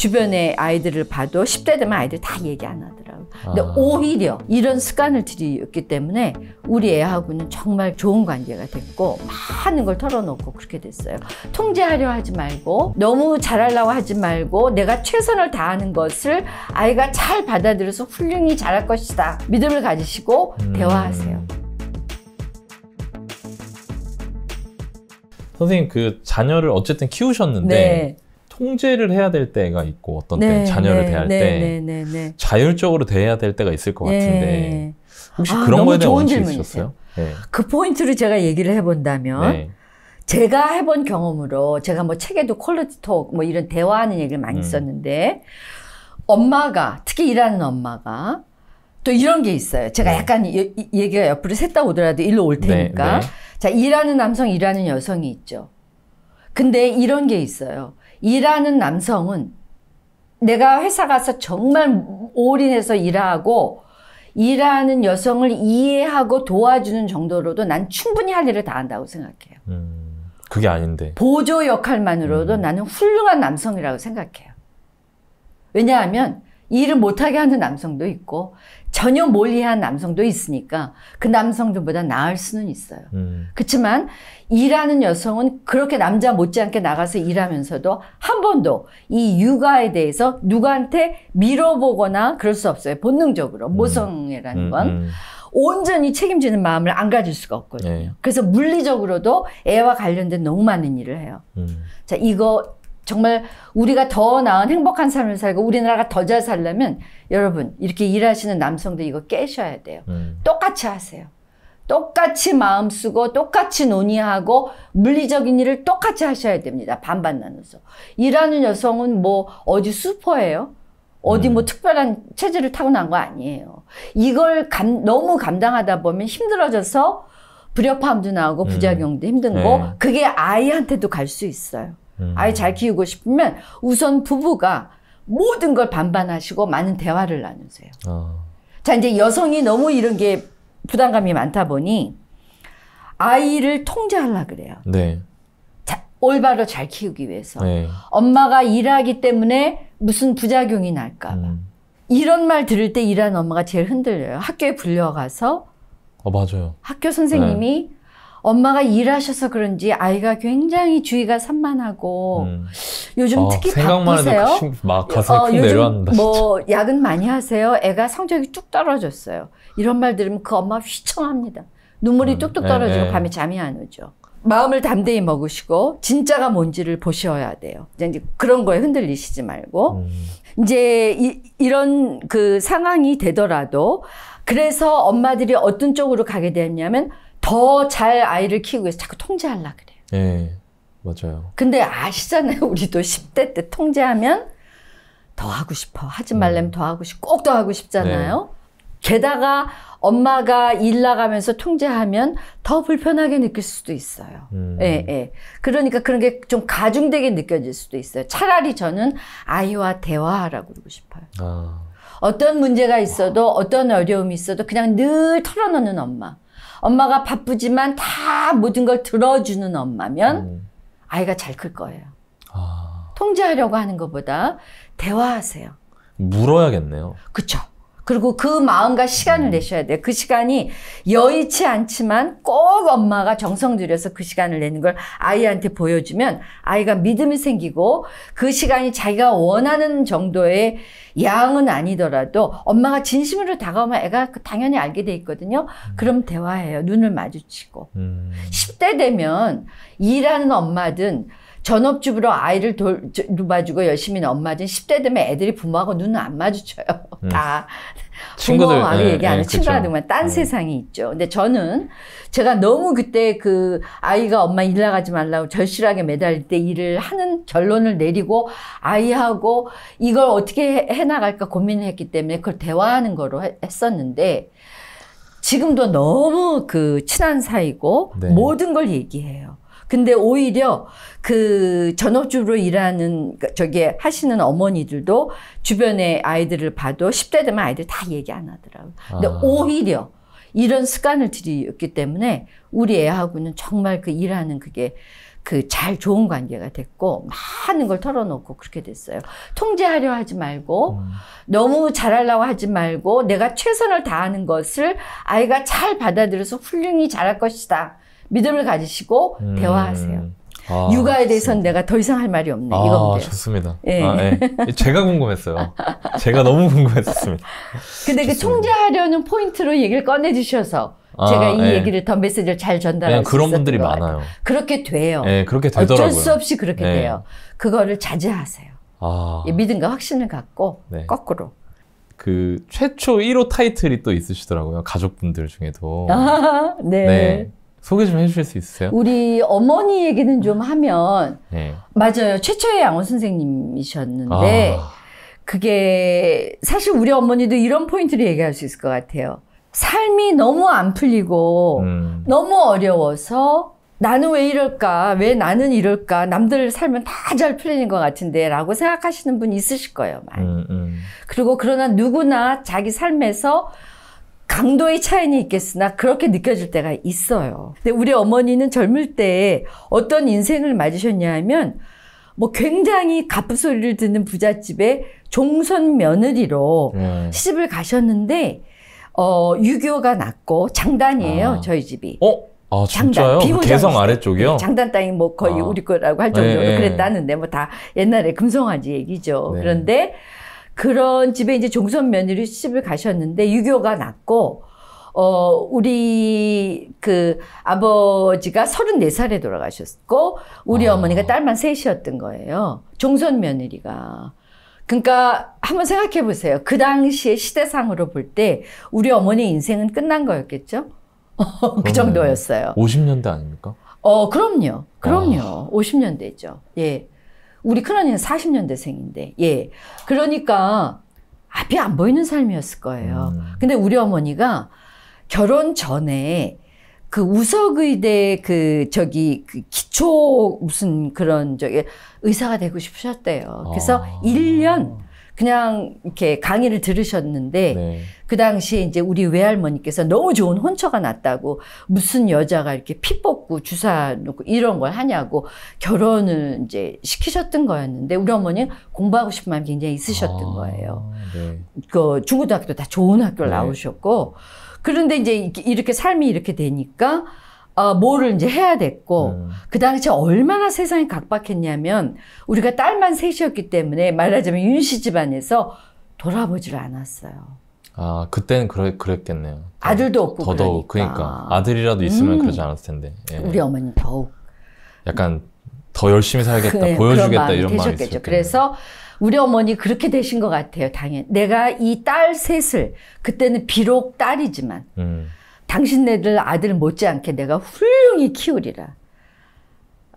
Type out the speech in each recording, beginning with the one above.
주변의 아이들을 봐도 10대 되면 아이들 다 얘기 안 하더라고요. 근데 아. 오히려 이런 습관을 들이었기 때문에 우리 애하고는 정말 좋은 관계가 됐고 많은 걸 털어놓고 그렇게 됐어요. 통제하려 하지 말고 너무 잘하려고 하지 말고 내가 최선을 다하는 것을 아이가 잘 받아들여서 훌륭히 잘할 것이다. 믿음을 가지시고 음. 대화하세요. 선생님 그 자녀를 어쨌든 키우셨는데 네. 통제를 해야 될 때가 있고 어떤 네, 때 자녀를 네, 대할 네, 때 네, 네, 네. 자율적으로 대해야 될 때가 있을 것 같은데 혹시 아, 그런 거에 대한 원칙 있었어요? 그 포인트를 제가 얘기를 해본다면 제가 해본 경험으로 제가 뭐 책에도 퀄리티톡 뭐 이런 대화하는 얘기를 많이 음. 썼는데 엄마가 특히 일하는 엄마가 또 이런 게 있어요. 제가 약간 이, 얘기가 옆으로 셋다 오더라도 일로 올 테니까 자 일하는 남성 일하는 여성이 있죠. 근데 이런 게 있어요. 일하는 남성은 내가 회사 가서 정말 올인해서 일하고 일하는 여성을 이해하고 도와주는 정도로도 난 충분히 할 일을 다 한다고 생각해요. 음, 그게 아닌데. 보조 역할만으로도 음. 나는 훌륭한 남성이라고 생각해요. 왜냐하면 일을 못하게 하는 남성도 있고 전혀 몰리한 남성도 있으니까 그 남성들보다 나을 수는 있어요. 음. 그렇지만 일하는 여성은 그렇게 남자 못지않게 나가서 일하면서도 한 번도 이 육아에 대해서 누구한테 밀어보거나 그럴 수 없어요. 본능적으로 음. 모성애라는 음, 건. 음. 온전히 책임지는 마음을 안 가질 수가 없거든요. 네. 그래서 물리적으로도 애와 관련된 너무 많은 일을 해요. 자, 이거 정말 우리가 더 나은 행복한 삶을 살고 우리나라가 더 잘 살려면 여러분 이렇게 일하시는 남성들 이거 깨셔야 돼요. 음. 똑같이 하세요. 똑같이 마음 쓰고 똑같이 논의하고 물리적인 일을 똑같이 하셔야 됩니다. 반반 나눠서. 일하는 여성은 뭐 어디 슈퍼예요? 어디 음. 뭐 특별한 체질을 타고난 거 아니에요. 이걸 감, 너무 감당하다 보면 힘들어져서 불협화음도 나오고 음. 부작용도 힘든 거 네. 그게 아이한테도 갈 수 있어요. 음. 아이 잘 키우고 싶으면 우선 부부가 모든 걸 반반하시고 많은 대화를 나누세요. 어. 자, 이제 여성이 너무 이런 게 부담감이 많다 보니 아이를 통제하려 그래요. 네. 자, 올바로 잘 키우기 위해서. 네. 엄마가 일하기 때문에 무슨 부작용이 날까봐. 음. 이런 말 들을 때 일하는 엄마가 제일 흔들려요. 학교에 불려가서. 어, 맞아요. 학교 선생님이 네. 엄마가 일하셔서 그런지 아이가 굉장히 주의가 산만하고 음. 요즘 아, 특히 생각만 바쁘세요. 해도 가슴이 어, 내려앉는다. 뭐 야근 많이 하세요. 애가 성적이 쭉 떨어졌어요. 이런 말 들으면 그 엄마 휘청합니다. 눈물이 음, 뚝뚝 예, 떨어지고 네, 밤에 잠이 안 오죠. 마음을 담대히 먹으시고 진짜가 뭔지를 보셔야 돼요. 이제 그런 거에 흔들리시지 말고 음. 이제 이, 이런 그 상황이 되더라도 그래서 엄마들이 어떤 쪽으로 가게 되냐면 었 더잘 아이를 키우기 위해서 자꾸 통제하려 그래요. 예. 맞아요. 근데 아시잖아요. 우리도 10대 때 통제하면 더 하고 싶어. 하지 말라면 음. 더 하고 싶고 꼭 더 하고 싶잖아요. 네. 게다가 엄마가 일 나가면서 통제하면 더 불편하게 느낄 수도 있어요. 음. 예, 예. 그러니까 그런 게 좀 가중되게 느껴질 수도 있어요. 차라리 저는 아이와 대화하라고 그러고 싶어요. 아. 어떤 문제가 있어도 와. 어떤 어려움이 있어도 그냥 늘 털어놓는 엄마. 엄마가 바쁘지만 다 모든 걸 들어주는 엄마면 음. 아이가 잘 클 거예요. 아. 통제하려고 하는 것보다 대화하세요. 물어야겠네요. 그렇죠. 그리고 그 마음과 시간을 음. 내셔야 돼요. 그 시간이 여의치 않지만 꼭 엄마가 정성 들여서 그 시간을 내는 걸 아이한테 보여주면 아이가 믿음이 생기고 그 시간이 자기가 원하는 정도의 양은 아니더라도 엄마가 진심으로 다가오면 애가 그 당연히 알게 돼 있거든요. 음. 그럼 대화해요. 눈을 마주치고. 음. 10대 되면 일하는 엄마든 전업주부로 아이를 돌, 봐주고 열심히 있는 엄마진 10대 되면 애들이 부모하고 눈을 안 마주쳐요. 음. 다. 부모하고 네, 얘기 안 해요. 네, 친구들만 딴 음. 세상이 있죠. 근데 저는 제가 너무 그때 그 아이가 엄마 일 나가지 말라고 절실하게 매달릴 때 일을 하는 결론을 내리고 아이하고 이걸 어떻게 해 나갈까 고민을 했기 때문에 그걸 대화하는 거로 했었는데 지금도 너무 그 친한 사이고 네. 모든 걸 얘기해요. 근데 오히려 그 전업주로 일하는 그러니까 저기 하시는 어머니들도 주변에 아이들을 봐도 10대 되면 아이들 다 얘기 안 하더라고요. 근데 아. 오히려 이런 습관을 들이었기 때문에 우리 애하고는 정말 그 일하는 그게 그 잘 좋은 관계가 됐고 많은 걸 털어놓고 그렇게 됐어요. 통제하려 하지 말고 음. 너무 잘하려고 하지 말고 내가 최선을 다하는 것을 아이가 잘 받아들여서 훌륭히 잘할 것이다. 믿음을 가지시고 음. 대화하세요. 아, 육아에 대해서는 내가 더 이상 할 말이 없네. 아, 이겁니다. 좋습니다. 예. 아, 예. 제가 궁금했어요. 제가 너무 궁금했습니다. 근데 그 총재하려는 포인트로 얘기를 꺼내 주셔서 아, 제가 이 예. 얘기를 더 메시지를 잘 전달할 수 그런 분들이 많아요. 그렇게 돼요. 예, 그렇게 되더라고요. 어쩔 수 없이 그렇게 예. 돼요. 그거를 자제하세요. 예, 믿음과 확신을 갖고 네. 거꾸로. 그 최초 1호 타이틀이 또 있으시더라고요. 가족분들 중에도. 아, 네. 네. 소개 좀 해주실 수 있으세요? 우리 어머니 얘기는 좀 하면 네. 맞아요. 최초의 양원 선생님이셨는데 아. 그게 사실 우리 어머니도 이런 포인트를 얘기할 수 있을 것 같아요. 삶이 너무 안 풀리고 음. 너무 어려워서 나는 왜 이럴까? 왜 나는 이럴까? 남들 살면 다잘 풀리는 것 같은데 라고 생각하시는 분 있으실 거예요. 많이. 음, 음. 그리고 그러나 누구나 자기 삶에서 강도의 차이는 있겠으나 그렇게 느껴질 때가 있어요. 근데 우리 어머니는 젊을 때 어떤 인생을 맞으셨냐 하면 뭐 굉장히 가쁜 소리를 듣는 부잣집에 종선 며느리로 음. 시집을 가셨는데 어 유교가 났고 장단이에요 아. 저희 집이. 어? 아, 장단 그 개성 아래쪽이요? 네, 장단 땅이 뭐 거의 아. 우리 거라고 할 정도로 네, 네. 그랬다는데 뭐 다 옛날에 금성아지 얘기죠. 네. 그런데 그런 집에 이제 종선 며느리 시집을 가셨는데 유교가 났고 어 우리 그 아버지가 34살에 돌아가셨고 우리 아. 어머니가 딸만 셋이었던 거예요. 종선 며느리가 그러니까 한번 생각해 보세요. 그 당시의 시대상으로 볼 때 우리 어머니 인생은 끝난 거였겠죠? 그 정도였어요. 50년대 아닙니까? 어, 그럼요. 그럼요. 아. 50년대죠. 예. 우리 큰언니는 40년대생인데, 예. 그러니까 앞이 안 보이는 삶이었을 거예요. 음. 근데 우리 어머니가 결혼 전에 그 우석의대 그 저기 그 기초 무슨 그런 저기 의사가 되고 싶으셨대요. 그래서 아. 1년 그냥 이렇게 강의를 들으셨는데 네. 그 당시에 이제 우리 외할머니께서 너무 좋은 혼처가 났다고 무슨 여자가 이렇게 피 뽑고 주사 놓고 이런 걸 하냐고 결혼을 이제 시키셨던 거였는데 우리 어머니 공부하고 싶은 마음이 굉장히 있으셨던 아, 거예요. 네. 그 중고등학교 도다 좋은 학교를 네. 나오셨고 그런데 이제 이렇게 삶이 이렇게 되니까 어, 뭐를 이제 해야 됐고, 음. 그 당시에 얼마나 세상이 각박했냐면, 우리가 딸만 셋이었기 때문에 말하자면 윤씨 집안에서 돌아보질 않았어요. 아, 그때는 그랬, 그랬겠네요. 아들도 없고. 더더욱, 그러니까. 그러니까. 아들이라도 있으면 음. 그러지 않았을 텐데. 예. 우리 어머니 더욱. 약간 더 열심히 살겠다, 그 보여주겠다 마음이 이런 마이있었죠 그래서 우리 어머니 그렇게 되신 것 같아요, 당연히. 내가 이 딸 셋을, 그때는 비록 딸이지만, 음. 당신네들 아들 못지않게 내가 훌륭히 키우리라.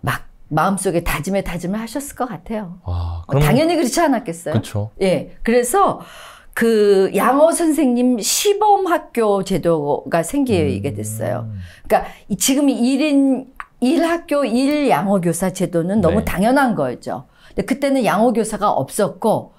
막 마음속에 다짐에 다짐을 하셨을 것 같아요. 와, 아, 어, 그럼... 당연히 그렇지 않았겠어요. 그렇죠. 예. 그래서 그 양호 선생님 시범 학교 제도가 생기게 음. 됐어요. 그러니까 지금 1인1학교1양호 교사 제도는 너무 네. 당연한 거죠. 근데 그때는 양호 교사가 없었고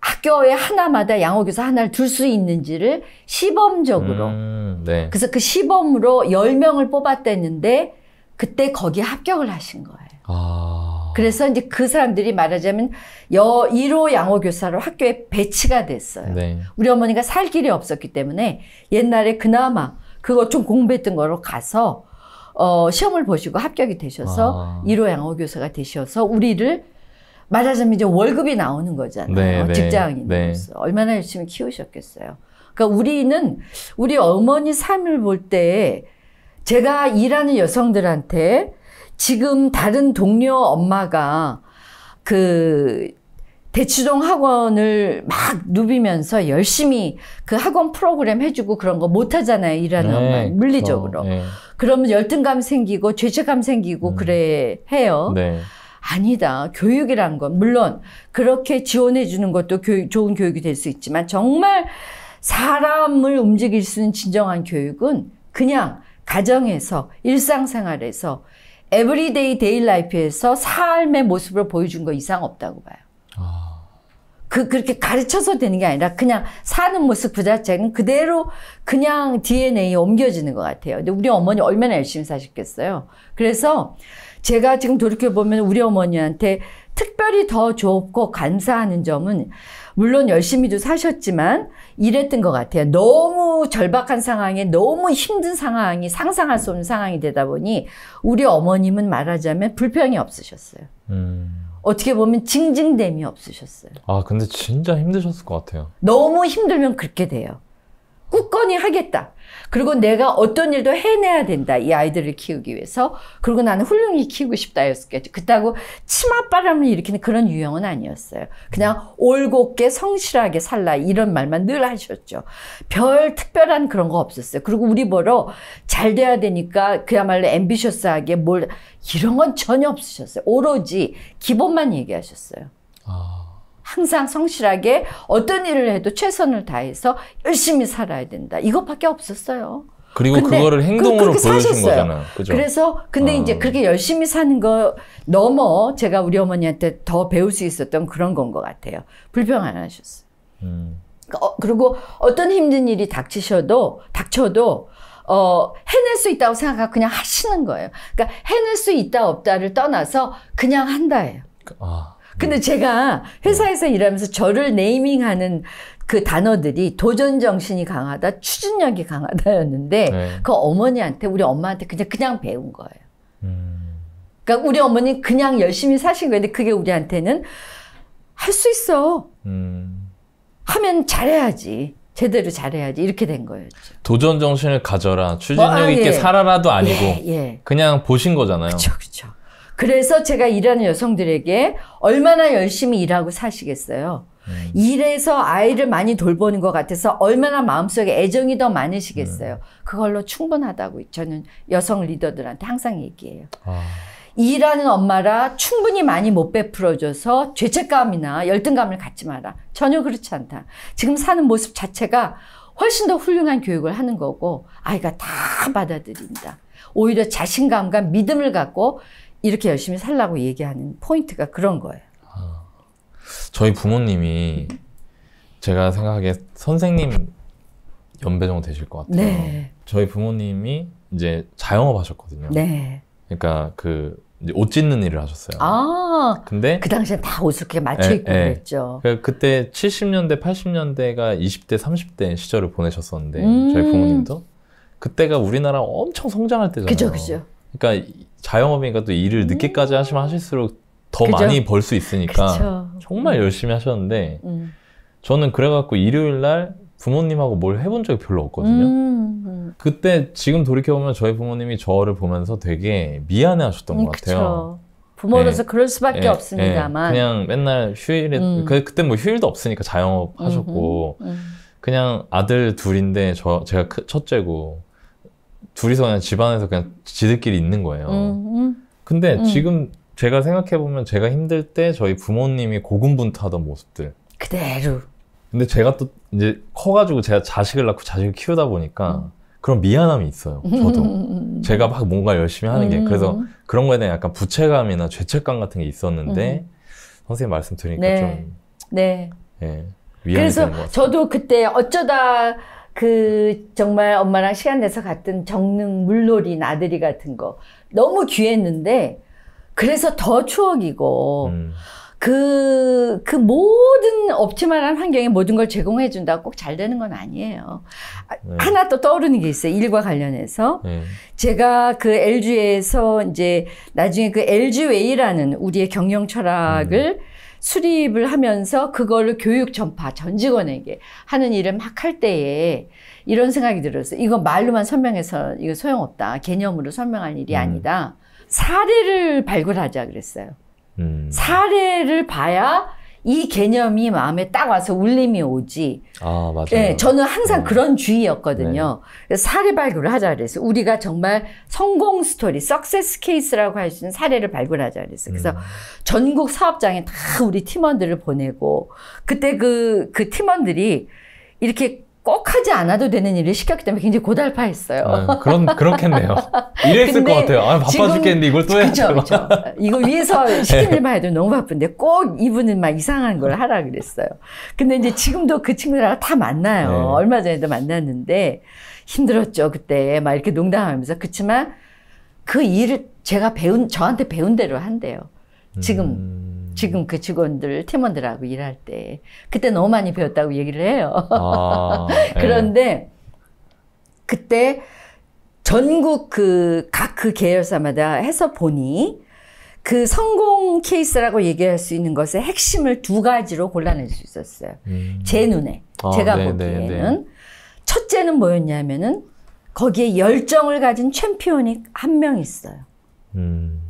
학교에 하나마다 양호교사 하나를 둘 수 있는지를 시범적으로. 음, 네. 그래서 그 시범으로 1 0명을 뽑았댔는데 그때 거기에 합격을 하신 거예요. 아... 그래서 이제 그 사람들이 말하자면 여 1호 양호교사로 학교에 배치가 됐어요. 네. 우리 어머니가 살 길이 없었기 때문에 옛날에 그나마 그거 좀 공부했던 거로 가서 어, 시험을 보시고 합격이 되셔서 아... 1호 양호교사가 되셔서 우리를 말하자면 이제 월급이 나오는 거잖아요. 네, 네, 직장인으로서. 네. 얼마나 열심히 키우셨겠어요. 그러니까 우리는 우리 어머니 삶을 볼 때 제가 일하는 여성들한테 지금 다른 동료 엄마가 그 대치동 학원을 막 누비면서 열심히 그 학원 프로그램 해주고 그런 거 못하잖아요. 일하는 네, 엄마 물리적으로. 그렇죠. 네. 그러면 열등감 생기고 죄책감 생기고 음. 그래 해요. 네. 아니다. 교육이란 건 물론 그렇게 지원해 주는 것도 교육, 좋은 교육이 될 수 있지만 정말 사람을 움직일 수 있는 진정한 교육은 그냥 가정에서 일상생활에서 에브리데이 데일라이프에서 삶의 모습을 보여준 거 이상 없다고 봐요. 아. 그 그렇게 가르쳐서 되는 게 아니라 그냥 사는 모습 그 자체는 그대로 그냥 DNA에 옮겨지는 것 같아요. 근데 우리 어머니 얼마나 열심히 사셨겠어요. 그래서 제가 지금 돌이켜보면 우리 어머니한테 특별히 더 좋고 감사하는 점은 물론 열심히도 사셨지만 이랬던 것 같아요. 너무 절박한 상황에 너무 힘든 상황이 상상할 수 없는 상황이 되다 보니 우리 어머님은 말하자면 불평이 없으셨어요. 음. 어떻게 보면 징징댐이 없으셨어요. 아 근데 진짜 힘드셨을 것 같아요. 너무 힘들면 그렇게 돼요. 굳건히 하겠다. 그리고 내가 어떤 일도 해내야 된다. 이 아이들을 키우기 위해서. 그리고 나는 훌륭히 키우고 싶다였겠죠. 그렇다고 치맛바람을 일으키는 그런 유형은 아니었어요. 그냥 올곧게 성실하게 살라 이런 말만 늘 하셨죠. 별 특별한 그런 거 없었어요. 그리고 우리 보러 잘 돼야 되니까 그야말로 앰비셔스하게 뭘 이런 건 전혀 없으셨어요. 오로지 기본만 얘기하셨어요. 아. 항상 성실하게 어떤 일을 해도 최선을 다해서 열심히 살아야 된다. 이것밖에 없었어요. 그리고 그거를 그 행동으로 그, 보여준 거잖아. 그죠? 그래서 근데 어. 이제 그렇게 열심히 사는 거 넘어 제가 우리 어머니한테 더 배울 수 있었던 그런 건 것 같아요. 불평 안 하셨어요. 음. 그러니까 어, 그리고 어떤 힘든 일이 닥치셔도 닥쳐도 어, 해낼 수 있다고 생각하고 그냥 하시는 거예요. 그러니까 해낼 수 있다 없다를 떠나서 그냥 한다예요. 아. 근데 제가 회사에서 네. 일하면서 저를 네이밍하는 그 단어들이 도전 정신이 강하다, 추진력이 강하다였는데 네. 그 어머니한테 우리 엄마한테 그냥 그냥 배운 거예요. 음. 그러니까 우리 어머니 그냥 열심히 사신 거예요. 근데 그게 우리한테는 할 수 있어. 음. 하면 잘해야지. 제대로 잘해야지 이렇게 된 거였죠. 도전 정신을 가져라, 뭐, 추진력 어, 아, 있게 예. 살아라도 아니고 예, 예. 그냥 보신 거잖아요. 그렇죠, 그렇죠. 그래서 제가 일하는 여성들에게 얼마나 열심히 일하고 사시겠어요? 음. 일해서 아이를 많이 돌보는 것 같아서 얼마나 마음속에 애정이 더 많으시겠어요? 음. 그걸로 충분하다고 저는 여성 리더들한테 항상 얘기해요. 아. 일하는 엄마라 충분히 많이 못 베풀어줘서 죄책감이나 열등감을 갖지 마라. 전혀 그렇지 않다. 지금 사는 모습 자체가 훨씬 더 훌륭한 교육을 하는 거고 아이가 다 받아들인다. 오히려 자신감과 믿음을 갖고 이렇게 열심히 살라고 얘기하는 포인트가 그런 거예요. 아, 저희 부모님이 제가 생각하기에 선생님 연배 정도 되실 것 같아요. 네. 저희 부모님이 이제 자영업 하셨거든요. 네. 그러니까 그 옷 짓는 일을 하셨어요. 아, 근데 그 당시에 다 옷을 게 맞춰 예, 입고 예. 그랬죠. 그 그때 70년대, 80년대가 20대, 30대 시절을 보내셨었는데 음. 저희 부모님도 그때가 우리나라 엄청 성장할 때잖아요. 그죠, 그죠. 그러니까 자영업이니까 또 일을 음. 늦게까지 하시면 하실수록 더 그죠? 많이 벌 수 있으니까 그쵸. 정말 음. 열심히 하셨는데 음. 저는 그래갖고 일요일 날 부모님하고 뭘 해본 적이 별로 없거든요. 음, 음. 그때 지금 돌이켜보면 저희 부모님이 저를 보면서 되게 미안해 하셨던 음, 것 같아요. 부모로서 네. 그럴 수밖에 네. 없습니다만. 네. 그냥 맨날 휴일에, 그, 그때 뭐 휴일도 없으니까 자영업 하셨고, 그냥 아들 둘인데 저, 제가 크, 첫째고, 둘이서 그냥 집안에서 그냥 지들끼리 있는 거예요. 음, 음. 근데 음. 지금 제가 생각해보면 제가 힘들 때 저희 부모님이 고군분투하던 모습들. 그대로. 근데 제가 또 이제 커가지고 제가 자식을 낳고 자식을 키우다 보니까 음. 그런 미안함이 있어요. 저도. 음, 음, 제가 막 뭔가 열심히 하는 게. 그래서 그런 거에 대한 약간 부채감이나 죄책감 같은 게 있었는데 선생님 말씀 드리니까 네. 좀. 네. 예, 그래서 저도 그때 어쩌다 그 정말 엄마랑 시간 내서 갔던 정릉 물놀이 나들이 같은 거 너무 귀했는데 그래서 더 추억이고 그그 음. 그, 그 모든 없지만한 환경에 모든 걸 제공해 준다고 꼭 잘 되는 건 아니에요. 아, 네. 하나 또 떠오르는 게 있어요. 일과 관련해서 네. 제가 그 LG에서 이제 나중에 그 LG웨이라는 우리의 경영 철학을 음. 수립을 하면서 그거를 교육 전파 전 직원에게 하는 일을 막 할 때에 이런 생각이 들었어요. 이거 말로만 설명해서 이거 소용없다. 개념으로 설명할 일이 음. 아니다. 사례를 발굴하자 그랬어요. 음. 사례를 봐야 이 개념이 마음에 딱 와서 울림이 오지. 아, 맞아요. 네, 저는 항상 음. 그런 주의였거든요. 네. 사례 발굴을 하자 그래서 우리가 정말 성공 스토리, 석세스 케이스라고 할 수 있는 사례를 발굴하자 그래서 그래서 음. 전국 사업장에 다 우리 팀원들을 보내고 그때 그, 그 팀원들이 이렇게 꼭 하지 않아도 되는 일을 시켰기 때문에 굉장히 고달파했어요. 아 그런 그렇겠네요. 이랬을 것 같아요. 아, 바빠 지금, 죽겠는데 이걸 또 해야 죠 이거 위해서 시킨 일만 해도 너무 바쁜데 꼭 이분은 막 이상한 걸 하라 그랬어요. 근데 이제 지금도 그 친구들하고 다 만나요. 네. 얼마 전에도 만났는데 힘들었죠 그때 막 이렇게 농담하면서 그렇지만 그 일을 제가 배운 저한테 배운 대로 한대요. 지금 음. 지금 그 직원들 팀원들하고 일할 때 그때 너무 많이 배웠다고 얘기를 해요. 아, 예. 그런데 그때 전국 그각그 그 계열사마다 해서 보니 그 성공 케이스라고 얘기할 수 있는 것의 핵심을 두 가지로 골라낼 수 있었어요. 음. 제 눈에 아, 제가 네, 네 보기에는 네, 네. 첫째는 뭐였냐면은 거기에 열정을 가진 챔피언이 한 명 있어요. 음.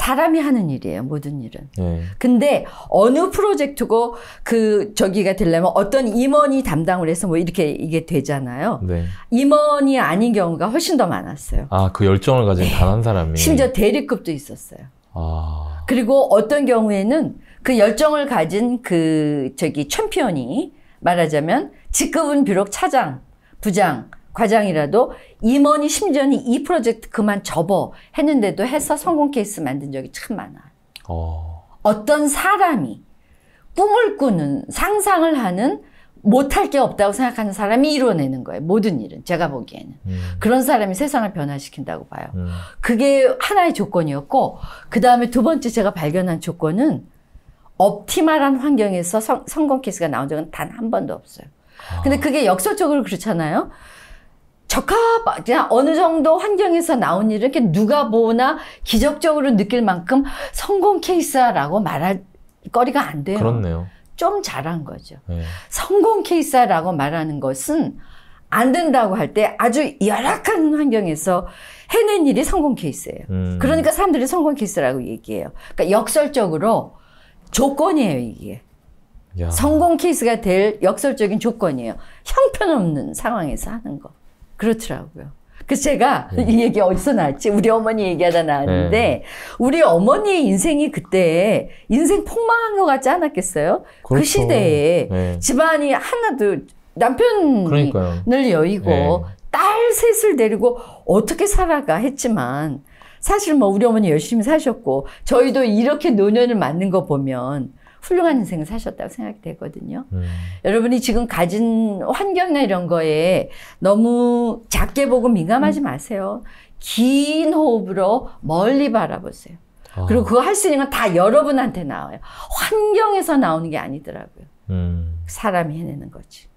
사람이 하는 일이에요, 모든 일은. 네. 근데 어느 프로젝트고 그 저기가 되려면 어떤 임원이 담당을 해서 뭐 이렇게 이게 되잖아요. 네. 임원이 아닌 경우가 훨씬 더 많았어요. 아, 그 열정을 가진 네. 단한 사람이. 심지어 대리급도 있었어요. 아. 그리고 어떤 경우에는 그 열정을 가진 그 저기 챔피언이 말하자면 직급은 비록 차장, 부장, 과장이라도 임원이 심지어는 이 프로젝트 그만 접어 했는데도 해서 성공 케이스 만든 적이 참많아 어. 어떤 사람이 꿈을 꾸는 상상을 하는 못할 게 없다고 생각하는 사람이 이뤄내는 거예요. 모든 일은 제가 보기에는 음. 그런 사람이 세상을 변화시킨다고 봐요. 음. 그게 하나의 조건이었고 그 다음에 두 번째 제가 발견한 조건은 업티말한 환경에서 성, 성공 케이스가 나온 적은 단 한 번도 없어요. 아. 근데 그게 역설적으로 그렇잖아요. 적합하냐 어느 정도 환경에서 나온 일을 이렇게 누가 보나 기적적으로 느낄 만큼 성공 케이스라고 말할 거리가 안 돼요. 그렇네요. 좀 잘한 거죠. 네. 성공 케이스라고 말하는 것은 안 된다고 할 때 아주 열악한 환경에서 해낸 일이 성공 케이스예요. 음. 그러니까 사람들이 성공 케이스라고 얘기해요. 그러니까 역설적으로 조건이에요, 이게. 야. 성공 케이스가 될 역설적인 조건이에요. 형편없는 상황에서 하는 거. 그렇더라고요. 그래서 제가 네. 이 얘기 어디서 나왔지? 우리 어머니 얘기하다 나왔는데 네. 우리 어머니의 인생이 그때 인생 폭망한 것 같지 않았겠어요? 그 그렇죠. 그 시대에 네. 집안이 하나도 남편을 여의고 네. 딸 셋을 데리고 어떻게 살아가 했지만 사실 뭐 우리 어머니 열심히 사셨고 저희도 이렇게 노년을 맞는 거 보면 훌륭한 인생을 사셨다고 생각되거든요. 음. 여러분이 지금 가진 환경이나 이런 거에 너무 작게 보고 민감하지 음. 마세요. 긴 호흡으로 멀리 바라보세요. 아. 그리고 그거 할 수 있는 건 다 여러분한테 나와요. 환경에서 나오는 게 아니더라고요. 음. 사람이 해내는 거지.